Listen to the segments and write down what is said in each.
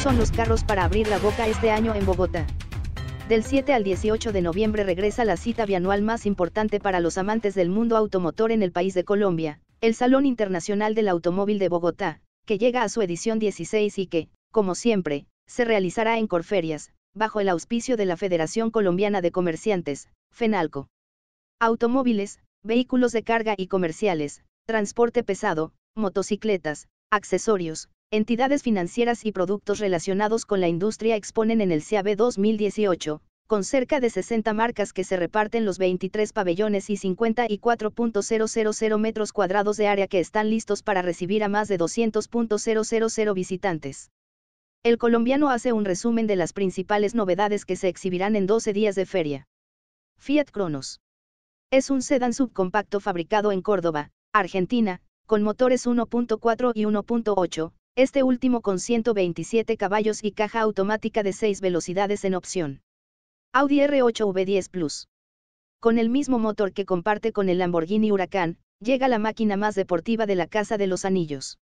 son los carros para abrir la boca este año en Bogotá. Del 7 al 18 de noviembre regresa la cita bianual más importante para los amantes del mundo automotor en el país de Colombia, el Salón Internacional del Automóvil de Bogotá, que llega a su edición 16 y que, como siempre, se realizará en Corferias, bajo el auspicio de la Federación Colombiana de Comerciantes, FENALCO. Automóviles, vehículos de carga y comerciales, transporte pesado, motocicletas, accesorios, Entidades financieras y productos relacionados con la industria exponen en el CAB 2018, con cerca de 60 marcas que se reparten los 23 pabellones y 54.000 metros cuadrados de área que están listos para recibir a más de 200.000 visitantes. El colombiano hace un resumen de las principales novedades que se exhibirán en 12 días de feria. Fiat Cronos. Es un sedán subcompacto fabricado en Córdoba, Argentina, con motores 1.4 y 1.8 este último con 127 caballos y caja automática de 6 velocidades en opción. Audi R8 V10 Plus. Con el mismo motor que comparte con el Lamborghini Huracán, llega la máquina más deportiva de la Casa de los Anillos.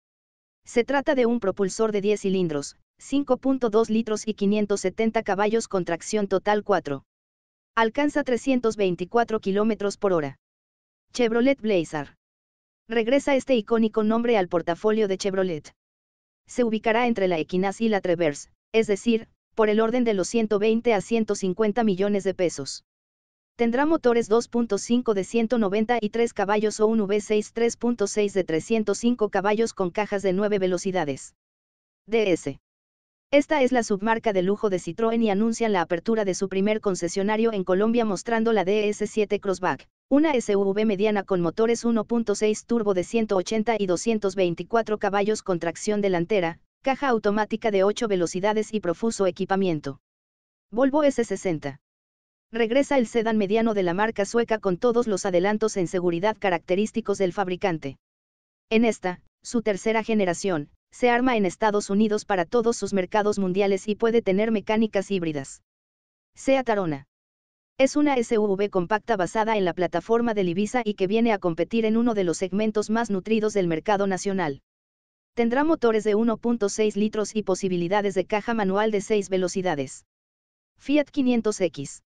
Se trata de un propulsor de 10 cilindros, 5.2 litros y 570 caballos con tracción total 4. Alcanza 324 km por hora. Chevrolet Blazer. Regresa este icónico nombre al portafolio de Chevrolet se ubicará entre la Equinas y la Traverse, es decir, por el orden de los 120 a 150 millones de pesos. Tendrá motores 2.5 de 193 caballos o un V6 3.6 de 305 caballos con cajas de 9 velocidades. DS. Esta es la submarca de lujo de Citroën y anuncian la apertura de su primer concesionario en Colombia mostrando la DS7 Crossback. Una SUV mediana con motores 1.6 turbo de 180 y 224 caballos con tracción delantera, caja automática de 8 velocidades y profuso equipamiento. Volvo S60. Regresa el sedán mediano de la marca sueca con todos los adelantos en seguridad característicos del fabricante. En esta, su tercera generación, se arma en Estados Unidos para todos sus mercados mundiales y puede tener mecánicas híbridas. Sea Tarona. Es una SUV compacta basada en la plataforma de Ibiza y que viene a competir en uno de los segmentos más nutridos del mercado nacional. Tendrá motores de 1.6 litros y posibilidades de caja manual de 6 velocidades. Fiat 500X.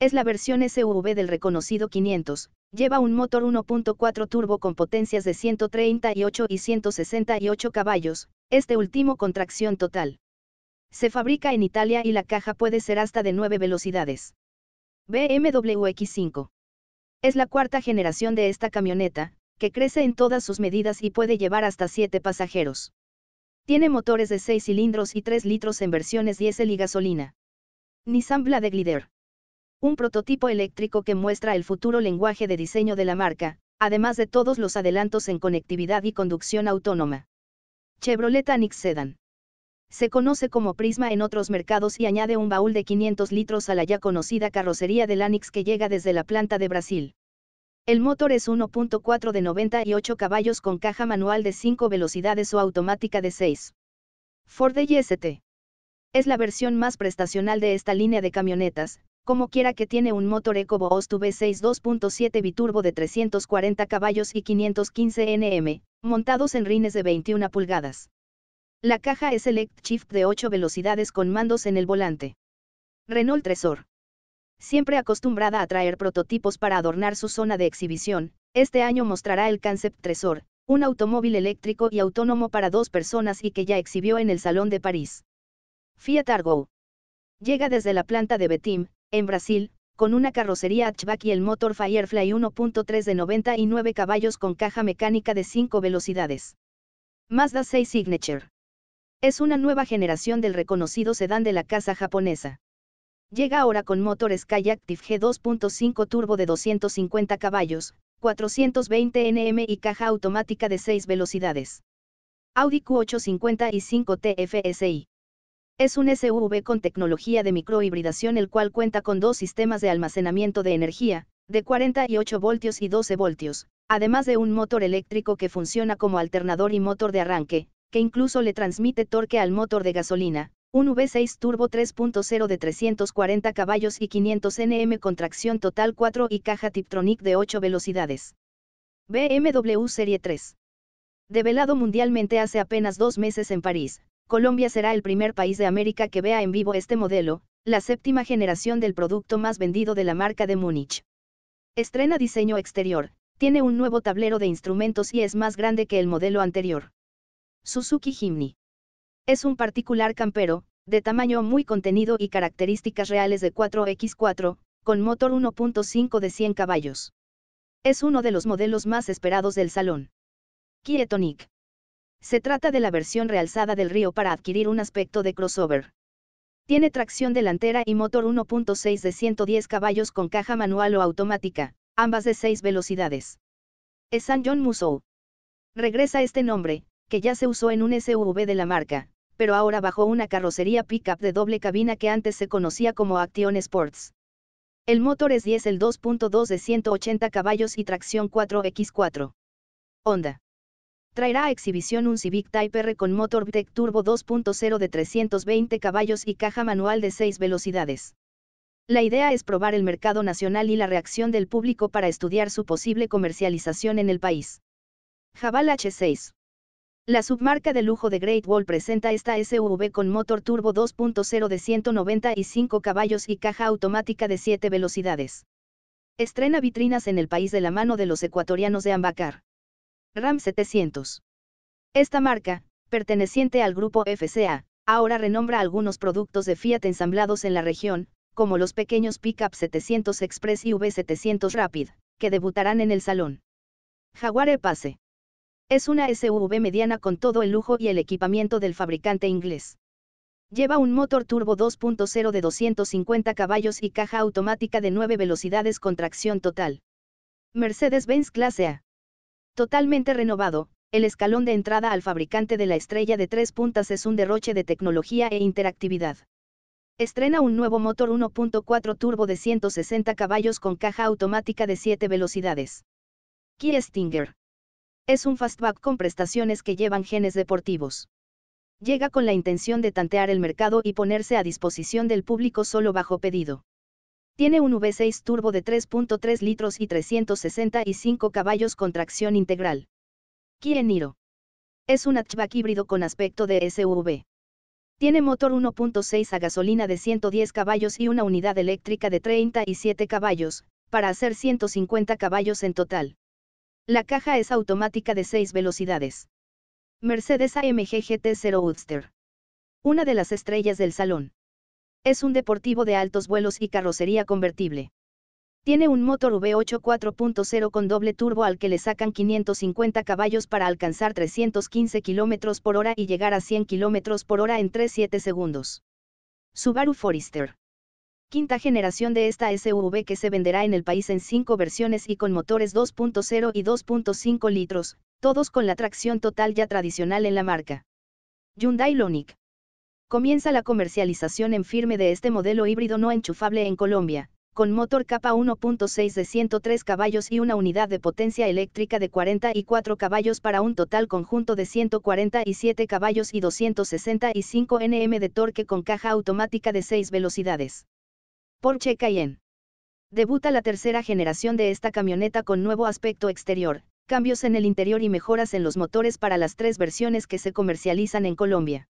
Es la versión SUV del reconocido 500, lleva un motor 1.4 turbo con potencias de 138 y 168 caballos, este último con tracción total. Se fabrica en Italia y la caja puede ser hasta de 9 velocidades. BMW X5. Es la cuarta generación de esta camioneta, que crece en todas sus medidas y puede llevar hasta 7 pasajeros. Tiene motores de 6 cilindros y 3 litros en versiones diésel y gasolina. Nissan de Glider. Un prototipo eléctrico que muestra el futuro lenguaje de diseño de la marca, además de todos los adelantos en conectividad y conducción autónoma. Chevrolet Anix Sedan. Se conoce como Prisma en otros mercados y añade un baúl de 500 litros a la ya conocida carrocería del Anix que llega desde la planta de Brasil. El motor es 1.4 de 98 caballos con caja manual de 5 velocidades o automática de 6. Ford YST. Es la versión más prestacional de esta línea de camionetas, como quiera que tiene un motor EcoBoost V6 2.7 biturbo de 340 caballos y 515 Nm, montados en rines de 21 pulgadas. La caja es Select Shift de 8 velocidades con mandos en el volante. Renault Tresor. Siempre acostumbrada a traer prototipos para adornar su zona de exhibición, este año mostrará el Concept Tresor, un automóvil eléctrico y autónomo para dos personas y que ya exhibió en el Salón de París. Fiat Argo. Llega desde la planta de Betim, en Brasil, con una carrocería hatchback y el motor Firefly 1.3 de 99 caballos con caja mecánica de 5 velocidades. Mazda 6 Signature. Es una nueva generación del reconocido sedán de la casa japonesa. Llega ahora con motor Sky G2.5 turbo de 250 caballos, 420 Nm y caja automática de 6 velocidades. Audi q 855 TFSI. Es un SUV con tecnología de microhibridación el cual cuenta con dos sistemas de almacenamiento de energía, de 48 voltios y 12 voltios, además de un motor eléctrico que funciona como alternador y motor de arranque, que incluso le transmite torque al motor de gasolina, un V6 turbo 3.0 de 340 caballos y 500 Nm con tracción total 4 y caja Tiptronic de 8 velocidades. BMW Serie 3. Develado mundialmente hace apenas dos meses en París, Colombia será el primer país de América que vea en vivo este modelo, la séptima generación del producto más vendido de la marca de Múnich. Estrena diseño exterior, tiene un nuevo tablero de instrumentos y es más grande que el modelo anterior. Suzuki Jimny. Es un particular campero, de tamaño muy contenido y características reales de 4x4, con motor 1.5 de 100 caballos. Es uno de los modelos más esperados del salón. Kietonic. Se trata de la versión realzada del Río para adquirir un aspecto de crossover. Tiene tracción delantera y motor 1.6 de 110 caballos con caja manual o automática, ambas de 6 velocidades. Es John Musou. Regresa este nombre, que ya se usó en un SUV de la marca, pero ahora bajo una carrocería pickup de doble cabina que antes se conocía como Action Sports. El motor es diésel 2.2 de 180 caballos y tracción 4x4. Honda. Traerá a exhibición un Civic Type R con motor VTEC Turbo 2.0 de 320 caballos y caja manual de 6 velocidades. La idea es probar el mercado nacional y la reacción del público para estudiar su posible comercialización en el país. Jabal H6. La submarca de lujo de Great Wall presenta esta SUV con motor turbo 2.0 de 195 caballos y caja automática de 7 velocidades. Estrena vitrinas en el país de la mano de los ecuatorianos de Ambacar. Ram 700. Esta marca, perteneciente al grupo FCA, ahora renombra algunos productos de Fiat ensamblados en la región, como los pequeños Pickup 700 Express y V700 Rapid, que debutarán en el salón. Jaguar Pase. Es una SUV mediana con todo el lujo y el equipamiento del fabricante inglés. Lleva un motor turbo 2.0 de 250 caballos y caja automática de 9 velocidades con tracción total. Mercedes-Benz Clase A. Totalmente renovado, el escalón de entrada al fabricante de la estrella de tres puntas es un derroche de tecnología e interactividad. Estrena un nuevo motor 1.4 turbo de 160 caballos con caja automática de 7 velocidades. Kia Stinger, es un fastback con prestaciones que llevan genes deportivos. Llega con la intención de tantear el mercado y ponerse a disposición del público solo bajo pedido. Tiene un V6 turbo de 3.3 litros y 365 caballos con tracción integral. Kia Niro. Es un hatchback híbrido con aspecto de SUV. Tiene motor 1.6 a gasolina de 110 caballos y una unidad eléctrica de 37 caballos, para hacer 150 caballos en total. La caja es automática de 6 velocidades. Mercedes AMG GT0 Udster. Una de las estrellas del salón. Es un deportivo de altos vuelos y carrocería convertible. Tiene un motor V8 4.0 con doble turbo al que le sacan 550 caballos para alcanzar 315 km por hora y llegar a 100 km por hora en 3.7 segundos. Subaru Forester quinta generación de esta SUV que se venderá en el país en cinco versiones y con motores 2.0 y 2.5 litros, todos con la tracción total ya tradicional en la marca. Hyundai Lonic. Comienza la comercialización en firme de este modelo híbrido no enchufable en Colombia, con motor capa 1.6 de 103 caballos y una unidad de potencia eléctrica de 44 caballos para un total conjunto de 147 caballos y 265 Nm de torque con caja automática de 6 velocidades. Porsche Cayenne. Debuta la tercera generación de esta camioneta con nuevo aspecto exterior, cambios en el interior y mejoras en los motores para las tres versiones que se comercializan en Colombia.